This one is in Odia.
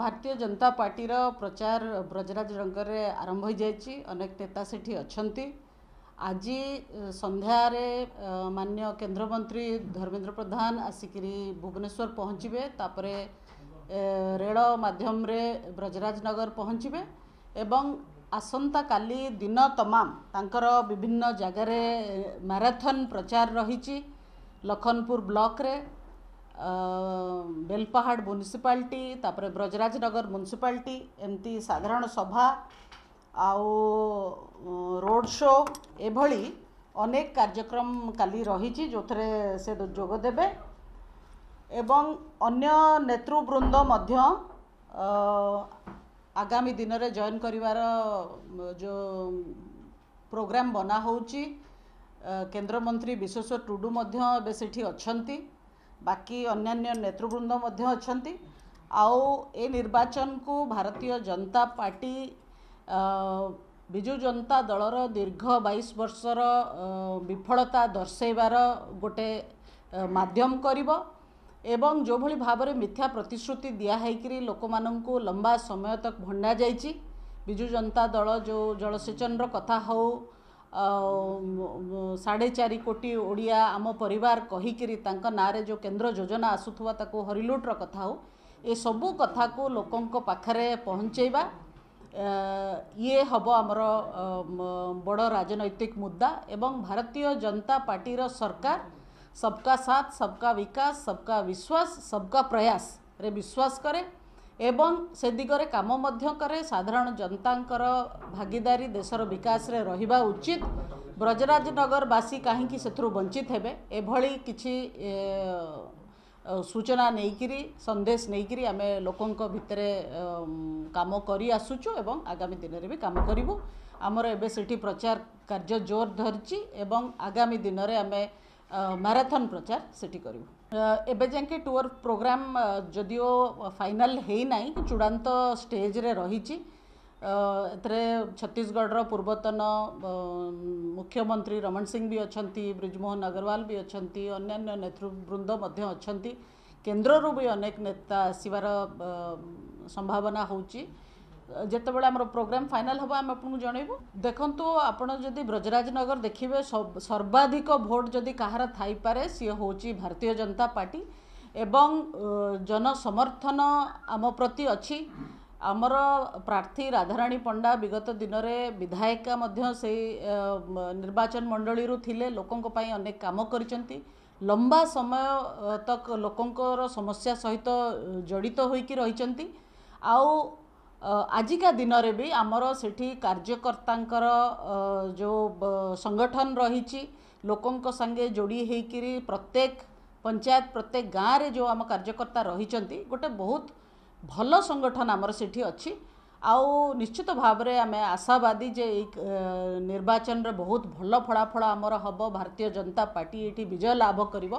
ଭାରତୀୟ ଜନତା ପାର୍ଟିର ପ୍ରଚାର ବ୍ରଜରାଜ ରଙ୍ଗରେ ଆରମ୍ଭ ହୋଇଯାଇଛି ଅନେକ ନେତା ସେଠି ଅଛନ୍ତି ଆଜି ସନ୍ଧ୍ୟାରେ ମାନ୍ୟ କେନ୍ଦ୍ରମନ୍ତ୍ରୀ ଧର୍ମେନ୍ଦ୍ର ପ୍ରଧାନ ଆସିକିରି ଭୁବନେଶ୍ୱର ପହଞ୍ଚିବେ ତାପରେ ରେଳ ମାଧ୍ୟମରେ ବ୍ରଜରାଜନଗର ପହଞ୍ଚିବେ ଏବଂ ଆସନ୍ତାକାଲି ଦିନ ତମାମ ତାଙ୍କର ବିଭିନ୍ନ ଜାଗାରେ ମାରାଥନ୍ ପ୍ରଚାର ରହିଛି ଲଖନପୁର ବ୍ଲକରେ ବେଲପାହାଡ଼ ମ୍ୟୁନିସିପାଲିଟି ତା'ପରେ ବ୍ରଜରାଜନଗର ମ୍ୟୁନିସିପାଲିଟି ଏମିତି ସାଧାରଣ ସଭା ଆଉ ରୋଡ଼ ଶୋ ଏଭଳି ଅନେକ କାର୍ଯ୍ୟକ୍ରମ କାଲି ରହିଛି ଯେଉଁଥିରେ ସେ ଯୋଗ ଦେବେ ଏବଂ ଅନ୍ୟ ନେତୃବୃନ୍ଦ ମଧ୍ୟ ଆଗାମୀ ଦିନରେ ଜଏନ୍ କରିବାର ଯେଉଁ ପ୍ରୋଗ୍ରାମ୍ ବନା ହେଉଛି କେନ୍ଦ୍ରମନ୍ତ୍ରୀ ବିଶ୍ୱେଶ୍ୱର ଟୁଡୁ ମଧ୍ୟ ଏବେ ସେଠି ଅଛନ୍ତି ବାକି ଅନ୍ୟାନ୍ୟ ନେତୃବୃନ୍ଦ ମଧ୍ୟ ଅଛନ୍ତି ଆଉ ଏ ନିର୍ବାଚନକୁ ଭାରତୀୟ ଜନତା ପାର୍ଟି ବିଜୁ ଜନତା ଦଳର ଦୀର୍ଘ ବାଇଶ ବର୍ଷର ବିଫଳତା ଦର୍ଶାଇବାର ଗୋଟେ ମାଧ୍ୟମ କରିବ ଏବଂ ଯେଉଁଭଳି ଭାବରେ ମିଥ୍ୟା ପ୍ରତିଶ୍ରୁତି ଦିଆ ହେଇକରି ଲୋକମାନଙ୍କୁ ଲମ୍ବା ସମୟ ତ ଭଣ୍ଡା ଯାଇଛି ବିଜୁ ଜନତା ଦଳ ଯେଉଁ ଜଳସେଚନର କଥା ହେଉ साढ़े चार कोटी ओडिया आम पर कहीकि जो केन्द्र योजना आसुवा हरिलुट्र कथा हो सब कथा को लोक पाखे ये हम आमर बड़ राजनैतिक मुद्दा एवं भारतीय जनता पार्टी सरकार सबका साथ सबका विकास सबका विश्वास सबका प्रयास रे विश्वास कै ଏବଂ ସେ ଦିଗରେ କାମ ମଧ୍ୟ କରେ ସାଧାରଣ ଜନତାଙ୍କର ଭାଗିଦାରୀ ଦେଶର ବିକାଶରେ ରହିବା ଉଚିତ ବ୍ରଜରାଜନଗରବାସୀ କାହିଁକି ସେଥିରୁ ବଞ୍ଚିତ ହେବେ ଏଭଳି କିଛି ସୂଚନା ନେଇକିରି ସନ୍ଦେଶ ନେଇକିରି ଆମେ ଲୋକଙ୍କ ଭିତରେ କାମ କରି ଆସୁଛୁ ଏବଂ ଆଗାମୀ ଦିନରେ ବି କାମ କରିବୁ ଆମର ଏବେ ସେଠି ପ୍ରଚାର କାର୍ଯ୍ୟ ଜୋର ଧରିଛି ଏବଂ ଆଗାମୀ ଦିନରେ ଆମେ ମାରାଥନ୍ ପ୍ରଚାର ସେଠି କରିବୁ ଏବେ ଯାଏଁକେ ଟୁର୍ ପ୍ରୋଗ୍ରାମ୍ ଯଦିଓ ଫାଇନାଲ୍ ହେଇନାହିଁ ଚୂଡ଼ାନ୍ତ ଷ୍ଟେଜ୍ରେ ରହିଛି ଏଥିରେ ଛତିଶଗଡ଼ର ପୂର୍ବତନ ମୁଖ୍ୟମନ୍ତ୍ରୀ ରମଣ ସିଂ ବି ଅଛନ୍ତି ବ୍ରିଜମୋହନ ଅଗ୍ରୱାଲ ବି ଅଛନ୍ତି ଅନ୍ୟାନ୍ୟ ନେତୃବୃନ୍ଦ ମଧ୍ୟ ଅଛନ୍ତି କେନ୍ଦ୍ରରୁ ବି ଅନେକ ନେତା ଆସିବାର ସମ୍ଭାବନା ହେଉଛି ଯେତେବେଳେ ଆମର ପ୍ରୋଗ୍ରାମ୍ ଫାଇନାଲ୍ ହେବ ଆମେ ଆପଣଙ୍କୁ ଜଣେଇବୁ ଦେଖନ୍ତୁ ଆପଣ ଯଦି ବ୍ରଜରାଜନଗର ଦେଖିବେ ସର୍ବାଧିକ ଭୋଟ୍ ଯଦି କାହାର ଥାଇପାରେ ସିଏ ହେଉଛି ଭାରତୀୟ ଜନତା ପାର୍ଟି ଏବଂ ଜନସମର୍ଥନ ଆମ ପ୍ରତି ଅଛି ଆମର ପ୍ରାର୍ଥୀ ରାଧାରାଣୀ ପଣ୍ଡା ବିଗତ ଦିନରେ ବିଧାୟିକା ମଧ୍ୟ ସେଇ ନିର୍ବାଚନ ମଣ୍ଡଳୀରୁ ଥିଲେ ଲୋକଙ୍କ ପାଇଁ ଅନେକ କାମ କରିଛନ୍ତି ଲମ୍ବା ସମୟ ତକ ଲୋକଙ୍କର ସମସ୍ୟା ସହିତ ଜଡ଼ିତ ହୋଇକି ରହିଛନ୍ତି ଆଉ ଆଜିକା ଦିନରେ ବି ଆମର ସେଠି କାର୍ଯ୍ୟକର୍ତ୍ତାଙ୍କର ଯେଉଁ ସଂଗଠନ ରହିଛି ଲୋକଙ୍କ ସାଙ୍ଗେ ଯୋଡ଼ି ହେଇକିରି ପ୍ରତ୍ୟେକ ପଞ୍ଚାୟତ ପ୍ରତ୍ୟେକ ଗାଁରେ ଯେଉଁ ଆମ କାର୍ଯ୍ୟକର୍ତ୍ତା ରହିଛନ୍ତି ଗୋଟେ ବହୁତ ଭଲ ସଂଗଠନ ଆମର ସେଠି ଅଛି ଆଉ ନିଶ୍ଚିତ ଭାବରେ ଆମେ ଆଶାବାଦୀ ଯେ ଏଇ ନିର୍ବାଚନରେ ବହୁତ ଭଲ ଫଳାଫଳ ଆମର ହେବ ଭାରତୀୟ ଜନତା ପାର୍ଟି ଏଠି ବିଜୟ ଲାଭ କରିବ